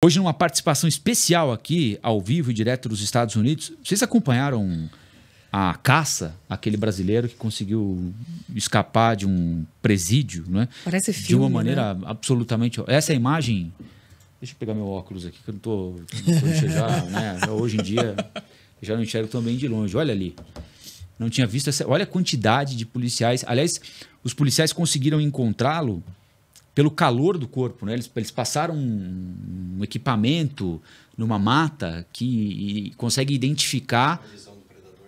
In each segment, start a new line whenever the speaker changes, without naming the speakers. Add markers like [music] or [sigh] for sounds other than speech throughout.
Hoje, numa participação especial aqui, ao vivo e direto dos Estados Unidos, vocês acompanharam a caça, aquele brasileiro que conseguiu escapar de um presídio, né? Parece filme. De uma maneira né? absolutamente. Essa é a imagem. Deixa eu pegar meu óculos aqui, que eu não estou Não já, [laughs] né? Hoje em dia, já não enxergo também de longe. Olha ali. Não tinha visto essa. Olha a quantidade de policiais. Aliás, os policiais conseguiram encontrá-lo pelo calor do corpo, né? Eles, eles passaram um, um equipamento numa mata que consegue identificar. A visão do predador.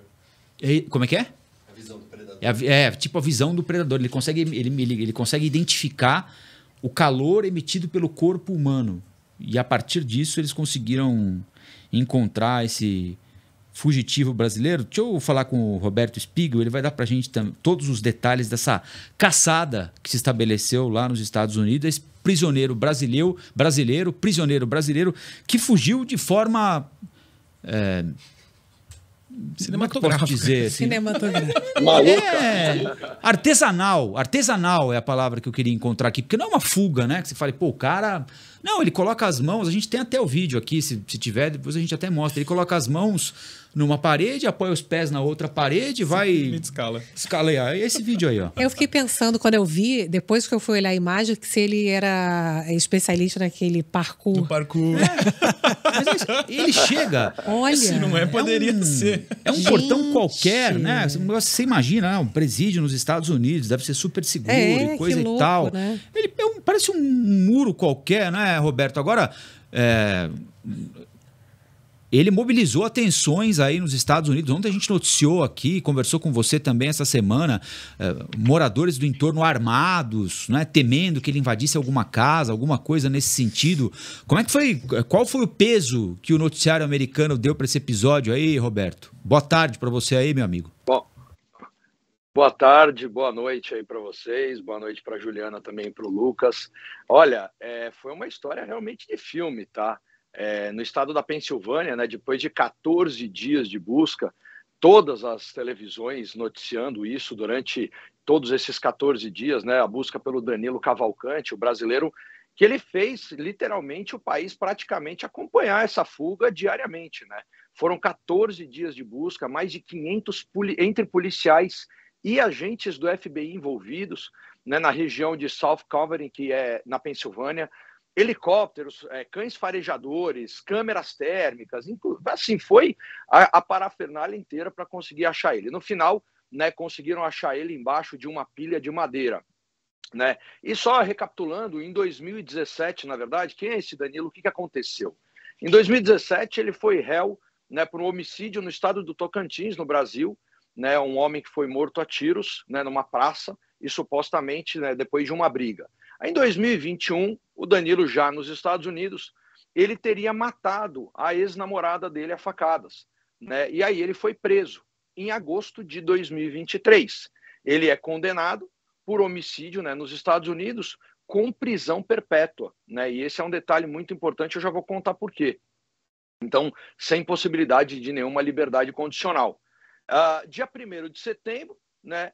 E, como é que é? A visão do predador. É, é, tipo a visão do predador. Ele consegue, ele, ele, ele consegue identificar o calor emitido pelo corpo humano. E a partir disso eles conseguiram encontrar esse fugitivo brasileiro. Deixa eu falar com o Roberto Spiegel, ele vai dar para a gente todos os detalhes dessa caçada que se estabeleceu lá nos Estados Unidos, esse prisioneiro brasileiro, brasileiro, prisioneiro brasileiro, que fugiu de forma... É, é Cinematográfica. dizer assim? Cinematográfica. É, artesanal. Artesanal é a palavra que eu queria encontrar aqui, porque não é uma fuga, né? Que você fala, pô, o cara não, ele coloca as mãos, a gente tem até o vídeo aqui, se, se tiver, depois a gente até mostra. Ele coloca as mãos numa parede, apoia os pés na outra parede, vai. Me [laughs] escala. É, é Esse vídeo aí, ó.
Eu fiquei pensando quando eu vi, depois que eu fui olhar a imagem, que se ele era especialista naquele parkour. Do
parkour. É. ele, ele, chega. Olha. Se não é, poderia é um, ser. É um gente. portão qualquer, né? Você imagina, né, um presídio nos Estados Unidos, deve ser super seguro é, e coisa louco, e tal. Né? Ele é um Parece um muro qualquer, né, Roberto? Agora, é, ele mobilizou atenções aí nos Estados Unidos. Ontem a gente noticiou aqui, conversou com você também essa semana, é, moradores do entorno armados, né, temendo que ele invadisse alguma casa, alguma coisa nesse sentido. Como é que foi? Qual foi o peso que o noticiário americano deu para esse episódio aí, Roberto? Boa tarde para você aí, meu amigo.
Bom, Boa tarde, boa noite aí para vocês, boa noite para Juliana também para o Lucas. Olha, é, foi uma história realmente de filme, tá? É, no estado da Pensilvânia, né, depois de 14 dias de busca, todas as televisões noticiando isso durante todos esses 14 dias, né, a busca pelo Danilo Cavalcante, o brasileiro, que ele fez literalmente o país praticamente acompanhar essa fuga diariamente, né? Foram 14 dias de busca, mais de 500 poli entre policiais e agentes do FBI envolvidos né, na região de South Covering, que é na Pensilvânia, helicópteros, é, cães farejadores, câmeras térmicas, assim, foi a, a parafernália inteira para conseguir achar ele. No final, né, conseguiram achar ele embaixo de uma pilha de madeira. Né? E só recapitulando, em 2017, na verdade, quem é esse Danilo? O que, que aconteceu? Em 2017, ele foi réu né, por um homicídio no estado do Tocantins, no Brasil, né, um homem que foi morto a tiros né, numa praça e supostamente né, depois de uma briga. Em 2021, o Danilo, já nos Estados Unidos, ele teria matado a ex-namorada dele a facadas. Né? E aí ele foi preso em agosto de 2023. Ele é condenado por homicídio né, nos Estados Unidos com prisão perpétua. Né? E esse é um detalhe muito importante, eu já vou contar por quê. Então, sem possibilidade de nenhuma liberdade condicional. Uh, dia 1 de setembro, né?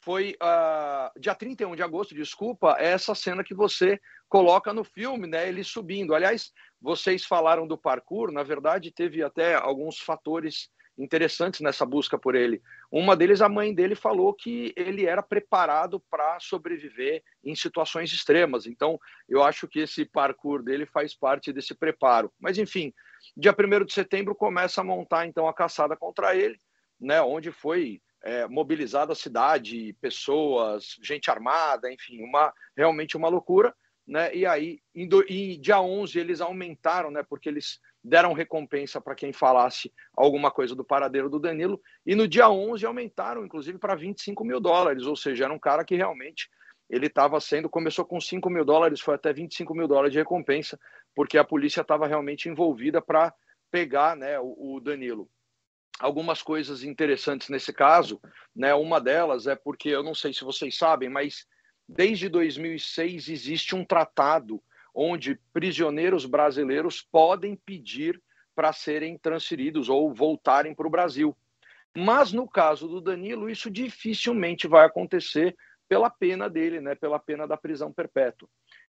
Foi uh, dia 31 de agosto, desculpa, é essa cena que você coloca no filme, né? Ele subindo. Aliás, vocês falaram do parkour, na verdade, teve até alguns fatores interessantes nessa busca por ele. Uma deles, a mãe dele falou que ele era preparado para sobreviver em situações extremas. Então, eu acho que esse parkour dele faz parte desse preparo. Mas, enfim, dia 1 de setembro começa a montar, então, a caçada contra ele né, onde foi é, mobilizada a cidade, pessoas, gente armada, enfim, uma realmente uma loucura. Né? E aí, em, do, dia 11, eles aumentaram, né, porque eles deram recompensa para quem falasse alguma coisa do paradeiro do Danilo. E no dia 11 aumentaram, inclusive, para 25 mil dólares. Ou seja, era um cara que realmente ele estava sendo. Começou com 5 mil dólares, foi até 25 mil dólares de recompensa, porque a polícia estava realmente envolvida para pegar né, o, o Danilo algumas coisas interessantes nesse caso, né? Uma delas é porque eu não sei se vocês sabem, mas desde 2006 existe um tratado onde prisioneiros brasileiros podem pedir para serem transferidos ou voltarem para o Brasil. Mas no caso do Danilo, isso dificilmente vai acontecer pela pena dele, né? Pela pena da prisão perpétua.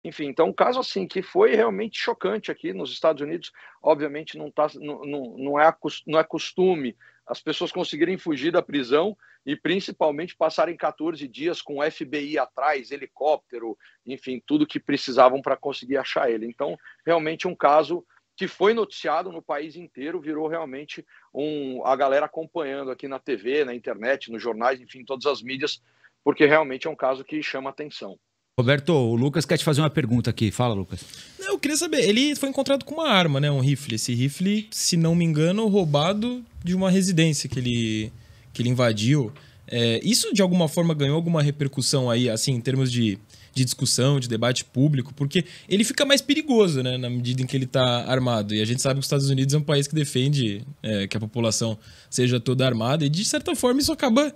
Enfim, então um caso assim que foi realmente chocante aqui nos Estados Unidos. Obviamente não, tá, não, não, não, é, não é costume as pessoas conseguirem fugir da prisão e principalmente passarem 14 dias com o FBI atrás, helicóptero, enfim, tudo que precisavam para conseguir achar ele. Então, realmente um caso que foi noticiado no país inteiro, virou realmente um a galera acompanhando aqui na TV, na internet, nos jornais, enfim, todas as mídias, porque realmente é um caso que chama atenção.
Roberto, o Lucas quer te fazer uma pergunta aqui. Fala, Lucas. Eu queria saber, ele foi encontrado com uma arma, né? Um rifle. Esse rifle, se não me engano, roubado de uma residência que ele, que ele invadiu. É, isso, de alguma forma, ganhou alguma repercussão aí, assim, em termos de, de discussão, de debate público? Porque ele fica mais perigoso, né? Na medida em que ele está armado. E a gente sabe que os Estados Unidos é um país que defende é, que a população seja toda armada. E, de certa forma, isso acaba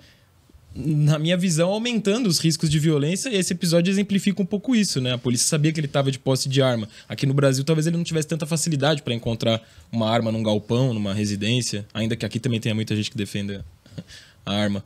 na minha visão, aumentando os riscos de violência, e esse episódio exemplifica um pouco isso, né? A polícia sabia que ele estava de posse de arma. Aqui no Brasil, talvez ele não tivesse tanta facilidade para encontrar uma arma num galpão, numa residência, ainda que aqui também tenha muita gente que defenda a arma.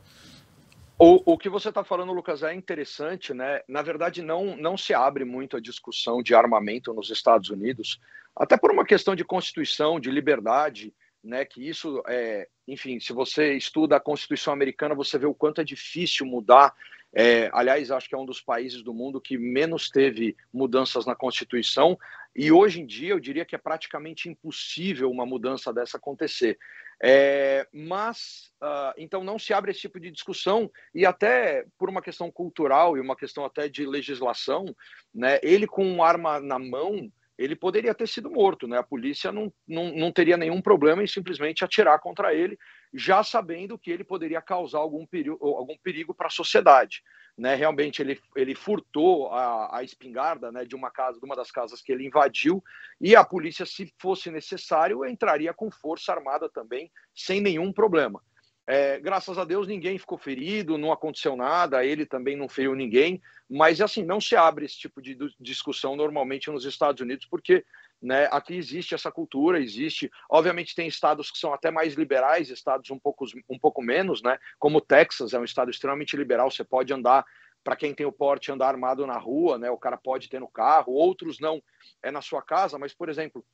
O, o que você está falando, Lucas, é interessante, né? Na verdade, não, não se abre muito a discussão de armamento nos Estados Unidos, até por uma questão de constituição, de liberdade, né? Que isso é, enfim, se você estuda a Constituição americana, você vê o quanto é difícil mudar. É, aliás, acho que é um dos países do mundo que menos teve mudanças na Constituição, e hoje em dia eu diria que é praticamente impossível uma mudança dessa acontecer. É, mas, uh, então, não se abre esse tipo de discussão, e até por uma questão cultural e uma questão até de legislação, né, ele com uma arma na mão ele poderia ter sido morto, né? A polícia não, não, não teria nenhum problema em simplesmente atirar contra ele, já sabendo que ele poderia causar algum perigo, algum perigo para a sociedade. Né? Realmente ele, ele furtou a, a espingarda né, de uma casa, de uma das casas que ele invadiu, e a polícia, se fosse necessário, entraria com força armada também, sem nenhum problema. É, graças a Deus ninguém ficou ferido, não aconteceu nada, ele também não feriu ninguém, mas assim, não se abre esse tipo de discussão normalmente nos Estados Unidos, porque né, aqui existe essa cultura, existe. Obviamente, tem estados que são até mais liberais, estados um pouco, um pouco menos, né? Como Texas é um estado extremamente liberal, você pode andar para quem tem o porte andar armado na rua, né? O cara pode ter no carro, outros não, é na sua casa, mas por exemplo,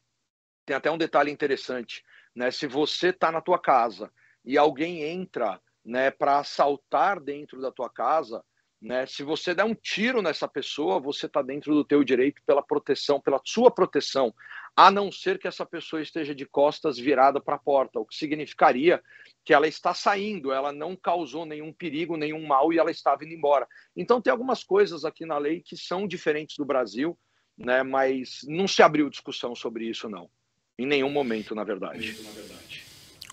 tem até um detalhe interessante, né? Se você está na tua casa e alguém entra né, para assaltar dentro da tua casa, né, se você der um tiro nessa pessoa, você está dentro do teu direito pela proteção, pela sua proteção, a não ser que essa pessoa esteja de costas virada para a porta, o que significaria que ela está saindo, ela não causou nenhum perigo, nenhum mal e ela está vindo embora. Então tem algumas coisas aqui na lei que são diferentes do Brasil, né, mas não se abriu discussão sobre isso não, em nenhum momento, na verdade. Isso, na verdade.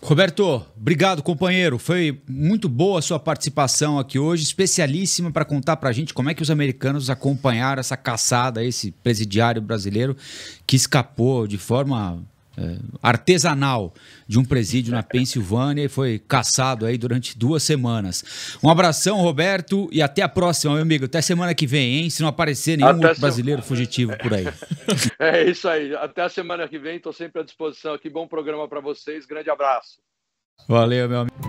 Roberto, obrigado, companheiro. Foi muito boa a sua participação aqui hoje, especialíssima para contar para a gente como é que os americanos acompanharam essa caçada, esse presidiário brasileiro que escapou de forma eh, artesanal de um presídio na Pensilvânia e foi caçado aí durante duas semanas. Um abração, Roberto, e até a próxima, meu amigo. Até semana que vem, hein? Se não aparecer nenhum outro brasileiro fugitivo por aí. [laughs]
É isso aí. Até a semana que vem. Estou sempre à disposição aqui. Bom programa para vocês. Grande abraço.
Valeu, meu amigo.